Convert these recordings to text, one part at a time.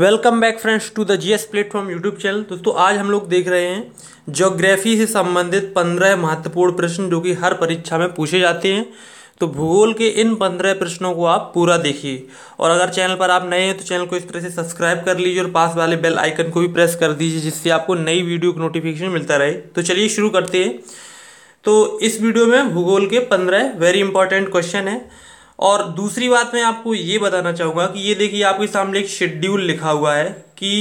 welcome back friends to the G S platform YouTube channel दोस्तों आज हम लोग देख रहे हैं ज्योग्राफी से संबंधित पंद्रह महत्वपूर्ण प्रश्न जो कि हर परीक्षा में पूछे जाते हैं तो भूगोल के इन पंद्रह प्रश्नों को आप पूरा देखिए और अगर चैनल पर आप नए हैं तो चैनल को इस तरह से सब्सक्राइब कर लीजिए और पास वाले बेल आइकन को भी प्रेस कर दीजिए जिससे आपको नई वीडियो का नोटिफिकेशन मिलता रहे तो चलिए शुरू करते हैं तो इस वीडियो में भूगोल के पंद्रह वेरी इंपॉर्टेंट क्वेश्चन है और दूसरी बात मैं आपको ये बताना चाहूँगा कि ये देखिए आपके सामने एक शेड्यूल लिखा हुआ है कि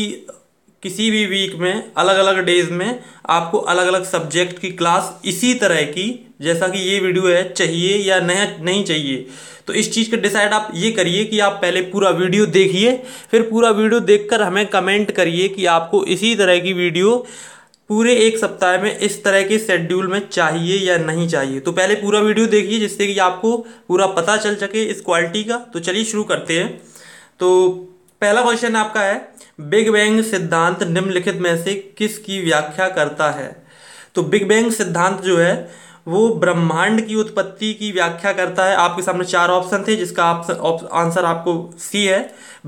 किसी भी वीक में अलग अलग डेज में आपको अलग अलग सब्जेक्ट की क्लास इसी तरह की जैसा कि ये वीडियो है चाहिए या नहीं नहीं चाहिए तो इस चीज़ का डिसाइड आप ये करिए कि आप पहले पूरा वीडियो देखिए फिर पूरा वीडियो देखकर हमें कमेंट करिए कि आपको इसी तरह की वीडियो पूरे एक सप्ताह में इस तरह के शेड्यूल में चाहिए या नहीं चाहिए तो पहले पूरा वीडियो देखिए जिससे कि आपको पूरा पता चल सके इस क्वालिटी का तो चलिए शुरू करते हैं तो पहला क्वेश्चन आपका है बिग बैंग सिद्धांत निम्नलिखित में से किसकी व्याख्या करता है तो बिग बैंग सिद्धांत जो है वो ब्रह्मांड की उत्पत्ति की व्याख्या करता है आपके सामने चार ऑप्शन थे जिसका आंसर आपको सी है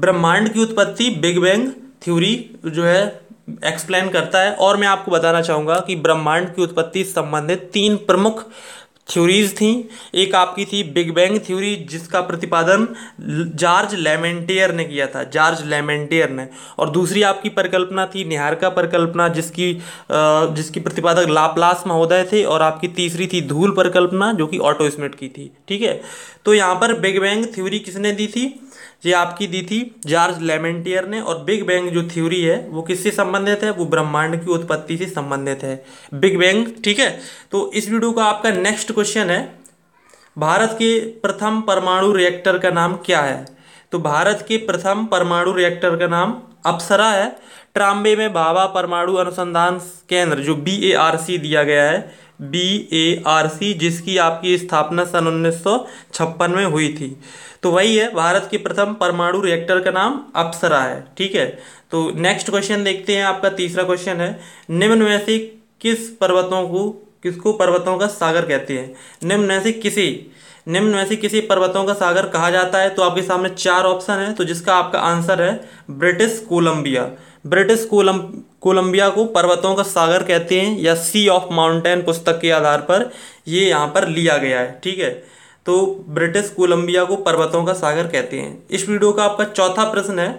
ब्रह्मांड की उत्पत्ति बिग बैंग थ्योरी जो है एक्सप्लेन करता है और मैं आपको बताना चाहूँगा कि ब्रह्मांड की उत्पत्ति संबंधित तीन प्रमुख थ्योरीज थी एक आपकी थी बिग बैंग थ्योरी जिसका प्रतिपादन जॉर्ज लेमेंटियर ने किया था जॉर्ज लेमेंटियर ने और दूसरी आपकी परिकल्पना थी निहार का परिकल्पना जिसकी जिसकी प्रतिपादक लाप्लास महोदय थे और आपकी तीसरी थी धूल परिकल्पना जो कि ऑटो स्मिट की थी ठीक है तो यहाँ पर बिग बैंग थ्योरी किसने दी थी ये आपकी दी थी जॉर्ज लेमेंटियर ने और बिग बैंग जो थ्योरी है वो किससे संबंधित है वो ब्रह्मांड की उत्पत्ति से संबंधित है बिग बैंग ठीक है तो इस वीडियो का आपका नेक्स्ट क्वेश्चन है भारत के प्रथम परमाणु रिएक्टर का नाम क्या है तो भारत के प्रथम परमाणु रिएक्टर का नाम अप्सरा है ट्राम्बे में भाभा परमाणु अनुसंधान केंद्र जो बी दिया गया है बी ए आर सी जिसकी आपकी स्थापना सन उन्नीस में हुई थी तो वही है भारत की प्रथम परमाणु रिएक्टर का नाम अप्सरा है ठीक है तो नेक्स्ट क्वेश्चन देखते हैं आपका तीसरा क्वेश्चन है निम्न में से किस पर्वतों को किसको पर्वतों का सागर कहते हैं निम्न में से किसी निम्न में से किसी पर्वतों का सागर कहा जाता है तो आपके सामने चार ऑप्शन है तो जिसका आपका आंसर है British Columbia British Colum Columbia को पर्वतों का सागर कहते हैं या सी ऑफ माउंटेन पुस्तक के आधार पर ये यहाँ पर लिया गया है ठीक है तो ब्रिटिश कोलंबिया को पर्वतों का सागर कहते हैं इस वीडियो का आपका चौथा प्रश्न है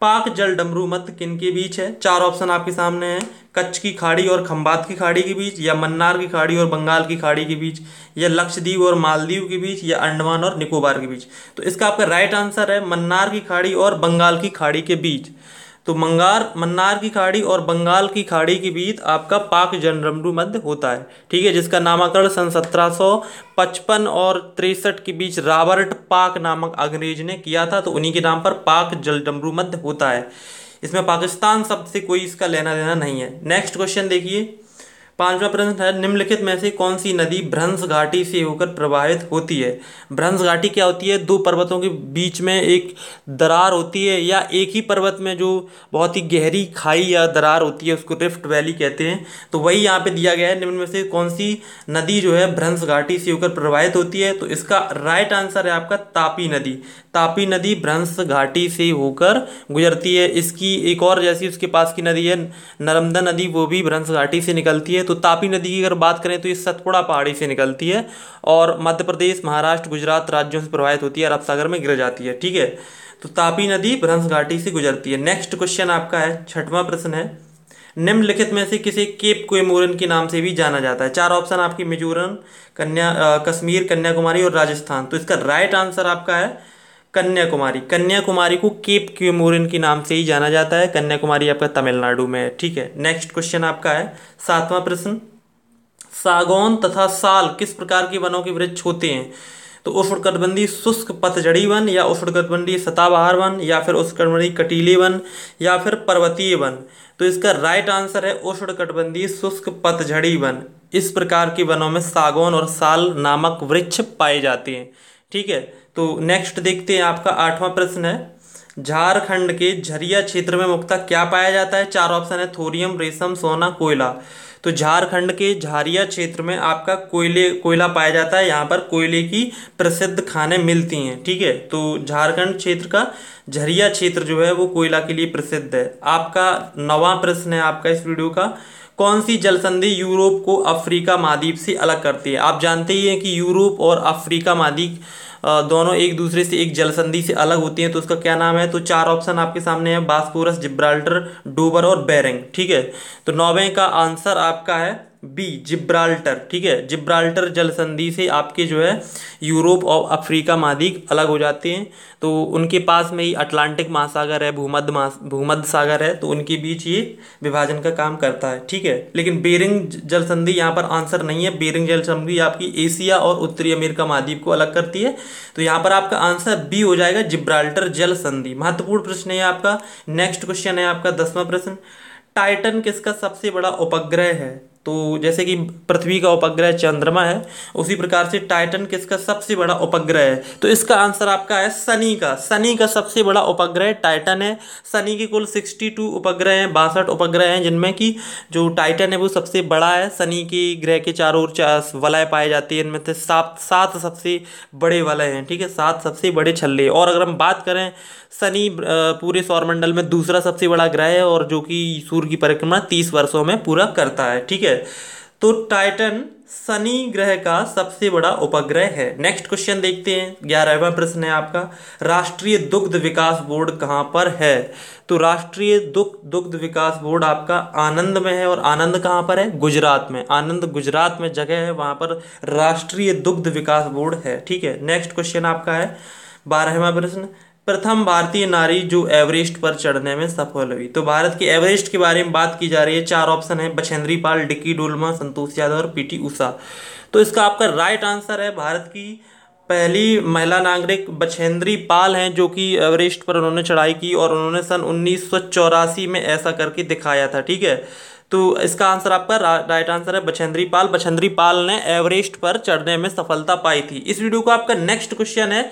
पाक जल डमरू मत किन के बीच है चार ऑप्शन आपके सामने हैं कच्छ की खाड़ी और खम्बात की खाड़ी के बीच या मन्नार की खाड़ी और बंगाल की खाड़ी के बीच या लक्षद्वीप और मालदीव के बीच या अंडमान और निकोबार के बीच तो इसका आपका राइट आंसर है मन्नार की खाड़ी और बंगाल की खाड़ी के बीच तो मंगार मन्नार की खाड़ी और बंगाल की खाड़ी के बीच आपका पाक जनरमडू मध्य होता है ठीक है जिसका नामकरण सन पचपन और तिरसठ के बीच रॉबर्ट पाक नामक अंग्रेज ने किया था तो उन्हीं के नाम पर पाक जलडमरू मध्य होता है इसमें पाकिस्तान शब्द से कोई इसका लेना देना नहीं है नेक्स्ट क्वेश्चन देखिए पांचवा प्रश्न है निम्नलिखित में से कौन सी नदी भ्रंश घाटी से होकर प्रवाहित होती है भ्रंश घाटी क्या होती है दो पर्वतों के बीच में एक दरार होती है या एक ही पर्वत में जो बहुत ही गहरी खाई या दरार होती है उसको रिफ्ट वैली कहते हैं तो वही यहाँ पे दिया गया है निम्न में से कौन सी नदी जो है भ्रंश घाटी से होकर प्रवाहित होती है तो इसका राइट आंसर है आपका तापी नदी तापी नदी भ्रंश घाटी से होकर गुजरती है इसकी एक और जैसी उसके पास की नदी है नर्मदा नदी वो भी भ्रंश घाटी से निकलती है तो तापी नदी की अगर बात करें तो ये सतपुड़ा पहाड़ी से निकलती है और मध्य प्रदेश महाराष्ट्र गुजरात राज्यों से प्रभावित होती है अरब सागर में गिर जाती है ठीक है तो तापी नदी भ्रंश घाटी से गुजरती है नेक्स्ट क्वेश्चन आपका है छठवां प्रश्न है निम्नलिखित में से किसे केप कोयमोरन के नाम से भी जाना जाता है चार ऑप्शन आपकी मिजोरम कन्या कश्मीर कन्याकुमारी और राजस्थान तो इसका राइट आंसर आपका है कन्याकुमारी कन्याकुमारी को केप क्यूमोरिन के नाम से ही जाना जाता है कन्याकुमारी आपका तमिलनाडु में है ठीक है नेक्स्ट क्वेश्चन आपका है सातवां प्रश्न सागौन तथा साल किस प्रकार के वनों के वृक्ष होते हैं तो उष्णकटबंधी शुष्क पतझड़ी वन या उष्णकटबंधी सताबहार वन या फिर उष्णकटबंधी कटीले वन या फिर पर्वतीय वन तो इसका राइट आंसर है कटबंधी शुष्क पतझड़ी वन इस प्रकार के वनों में सागौन और साल नामक वृक्ष पाए जाते हैं ठीक है तो नेक्स्ट देखते हैं आपका आठवां प्रश्न है झारखंड के झरिया क्षेत्र में मुख्यतः क्या पाया जाता है चार ऑप्शन है थोरियम रेशम सोना कोयला तो झारखंड के झारिया क्षेत्र में आपका कोयले कोयला पाया जाता है यहाँ पर कोयले की प्रसिद्ध खाने मिलती हैं ठीक है तो झारखंड क्षेत्र का झरिया क्षेत्र जो है वो कोयला के लिए प्रसिद्ध है आपका नवा प्रश्न है आपका इस वीडियो का कौन सी जल संधि यूरोप को अफ्रीका महाद्वीप से अलग करती है आप जानते ही हैं कि यूरोप और अफ्रीका महाद्वीप दोनों एक दूसरे से एक जल संधि से अलग होती हैं तो उसका क्या नाम है तो चार ऑप्शन आपके सामने है बास्पोरस जिब्राल्टर डूबर और बैरिंग ठीक है तो नौवें का आंसर आपका है बी जिब्राल्टर ठीक है जिब्राल्टर जल संधि से आपके जो है यूरोप और अफ्रीका महाद्वीप अलग हो जाते हैं तो उनके पास में ही अटलांटिक महासागर है भूमध्य भूमध्य सागर है तो उनके बीच ये विभाजन का काम करता है ठीक है लेकिन बेरिंग जल संधि यहाँ पर आंसर नहीं है बेरिंग जल संधि आपकी एशिया और उत्तरी अमेरिका महाद्वीप को अलग करती है तो यहाँ पर आपका आंसर बी हो जाएगा जिब्राल्टर जल संधि महत्वपूर्ण प्रश्न है आपका नेक्स्ट क्वेश्चन है आपका दसवां प्रश्न टाइटन किसका सबसे बड़ा उपग्रह है तो जैसे कि पृथ्वी का उपग्रह चंद्रमा है उसी प्रकार से टाइटन किसका सबसे बड़ा उपग्रह है तो इसका आंसर आपका है शनि का शनि का सबसे बड़ा उपग्रह टाइटन है शनि के कुल सिक्सटी टू उपग्रह हैं बासठ उपग्रह हैं जिनमें कि जो टाइटन है वो सबसे बड़ा है शनि के ग्रह के चारों ओर वलय पाए जाते हैं इनमें से सात सात सबसे बड़े वलय हैं ठीक है सात सबसे बड़े छल्ले और अगर हम बात करें शनि पूरे सौरमंडल में दूसरा सबसे बड़ा ग्रह है और जो कि सूर्य की परिक्रमा तीस वर्षों में पूरा करता है ठीक है तो टाइटन शनि ग्रह का सबसे बड़ा उपग्रह है नेक्स्ट क्वेश्चन देखते हैं ग्यारहवा प्रश्न है आपका राष्ट्रीय दुग्ध विकास बोर्ड कहाँ पर है तो राष्ट्रीय दुग्ध दुग्ध विकास बोर्ड आपका आनंद में है और आनंद कहाँ पर है गुजरात में आनंद गुजरात में जगह है वहाँ पर राष्ट्रीय दुग्ध विकास बोर्ड है ठीक है नेक्स्ट क्वेश्चन आपका है बारहवा प्रश्न प्रथम भारतीय नारी जो एवरेस्ट पर चढ़ने में सफल हुई तो भारत के एवरेस्ट के बारे में बात की जा रही है चार ऑप्शन है बछेंद्री पाल डिक्की डोलमा संतोष यादव और पीटी उषा तो इसका आपका राइट आंसर है भारत की पहली महिला नागरिक बछेंद्री पाल हैं जो कि एवरेस्ट पर उन्होंने चढ़ाई की और उन्होंने सन उन्नीस में ऐसा करके दिखाया था ठीक है तो इसका आंसर आपका राइट आंसर है बछेंद्री पाल बछेंद्री पाल ने एवरेस्ट पर चढ़ने में सफलता पाई थी इस वीडियो का आपका नेक्स्ट क्वेश्चन है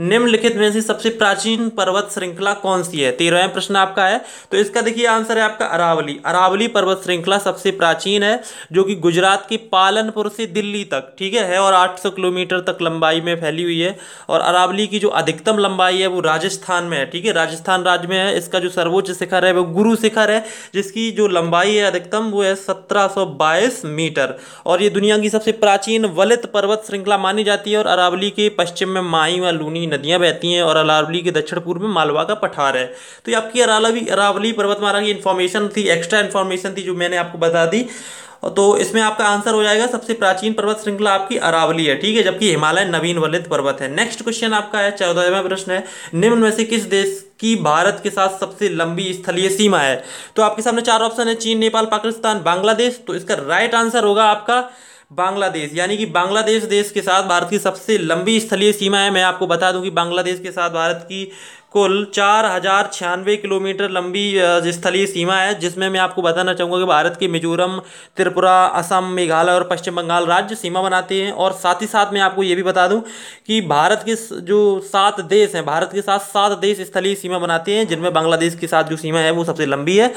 निम्नलिखित में से सबसे प्राचीन पर्वत श्रृंखला कौन सी है तेरहवें प्रश्न आपका है तो इसका देखिए आंसर है आपका अरावली अरावली पर्वत श्रृंखला सबसे प्राचीन है जो कि गुजरात के पालनपुर से दिल्ली तक ठीक है और 800 किलोमीटर तक लंबाई में फैली हुई है और अरावली की जो अधिकतम लंबाई है वो राजस्थान में है ठीक है राजस्थान राज्य में है इसका जो सर्वोच्च शिखर है वो गुरु शिखर है जिसकी जो लंबाई है अधिकतम वो है सत्रह मीटर और ये दुनिया की सबसे प्राचीन वलित पर्वत श्रृंखला मानी जाती है और अरावली के पश्चिम में माई व लूनी हुई नदियां बहती हैं और अरावली के दक्षिण पूर्व में मालवा का पठार है तो ये आपकी अरावली अरावली पर्वतमाला की इन्फॉर्मेशन थी एक्स्ट्रा इन्फॉर्मेशन थी जो मैंने आपको बता दी तो इसमें आपका आंसर हो जाएगा सबसे प्राचीन पर्वत श्रृंखला आपकी अरावली है ठीक है जबकि हिमालय नवीन वलित पर्वत है नेक्स्ट क्वेश्चन आपका है चौदहवा प्रश्न है निम्न में से किस देश की भारत के साथ सबसे लंबी स्थलीय सीमा है तो आपके सामने चार ऑप्शन है चीन नेपाल पाकिस्तान बांग्लादेश तो इसका राइट आंसर होगा आपका बांग्लादेश यानी कि बांग्लादेश देश के साथ भारत की सबसे लंबी स्थलीय सीमा है मैं आपको बता दूं कि बांग्लादेश के साथ भारत की कुल चार हजार छियानवे किलोमीटर लंबी स्थलीय सीमा है जिसमें मैं आपको बताना चाहूँगा कि भारत के मिजोरम त्रिपुरा असम मेघालय और पश्चिम बंगाल राज्य सीमा बनाते हैं और साथ ही साथ मैं आपको ये भी बता दूँ कि भारत के जो सात देश हैं भारत के साथ सात देश स्थलीय सीमा बनाते हैं जिनमें बांग्लादेश के साथ जो सीमा है वो सबसे लंबी है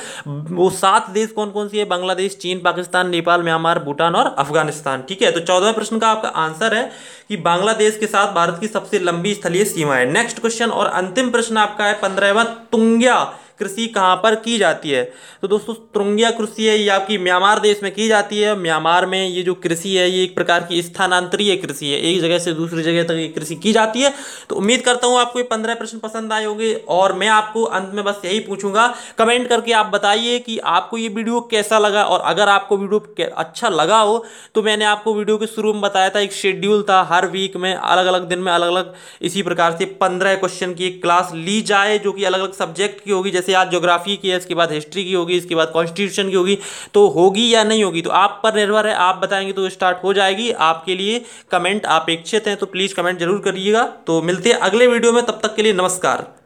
वो सात देश कौन कौन सी है बांग्लादेश चीन पाकिस्तान नेपाल म्यांमार भूटान और अफगानिस्तान ठीक है तो चौदहवें प्रश्न का आपका आंसर है कि बांग्लादेश के साथ भारत की सबसे लंबी स्थलीय सीमा है नेक्स्ट क्वेश्चन और अंतिम प्रश्न प्रश्न आपका है पंद्रहवा तुंग्या कृषि कहाँ पर की जाती है तो दोस्तों त्रुंगिया कृषि है ये आपकी म्यांमार देश में की जाती है म्यांमार में ये जो कृषि है ये एक प्रकार की स्थानांतरीय कृषि है एक जगह से दूसरी जगह तक ये कृषि की जाती है तो उम्मीद करता हूँ आपको ये पंद्रह प्रश्न पसंद आए होंगे और मैं आपको अंत में बस यही पूछूंगा कमेंट करके आप बताइए कि आपको ये वीडियो कैसा लगा और अगर आपको वीडियो अच्छा लगा हो तो मैंने आपको वीडियो के शुरू में बताया था एक शेड्यूल था हर वीक में अलग अलग दिन में अलग अलग इसी प्रकार से पंद्रह क्वेश्चन की एक क्लास ली जाए जो कि अलग अलग सब्जेक्ट की होगी जैसे जैसे आज जोग्राफी की है इसके बाद हिस्ट्री की होगी इसके बाद कॉन्स्टिट्यूशन की होगी तो होगी या नहीं होगी तो आप पर निर्भर है आप बताएंगे तो स्टार्ट हो जाएगी आपके लिए कमेंट अपेक्षित हैं तो प्लीज़ कमेंट जरूर करिएगा तो मिलते हैं अगले वीडियो में तब तक के लिए नमस्कार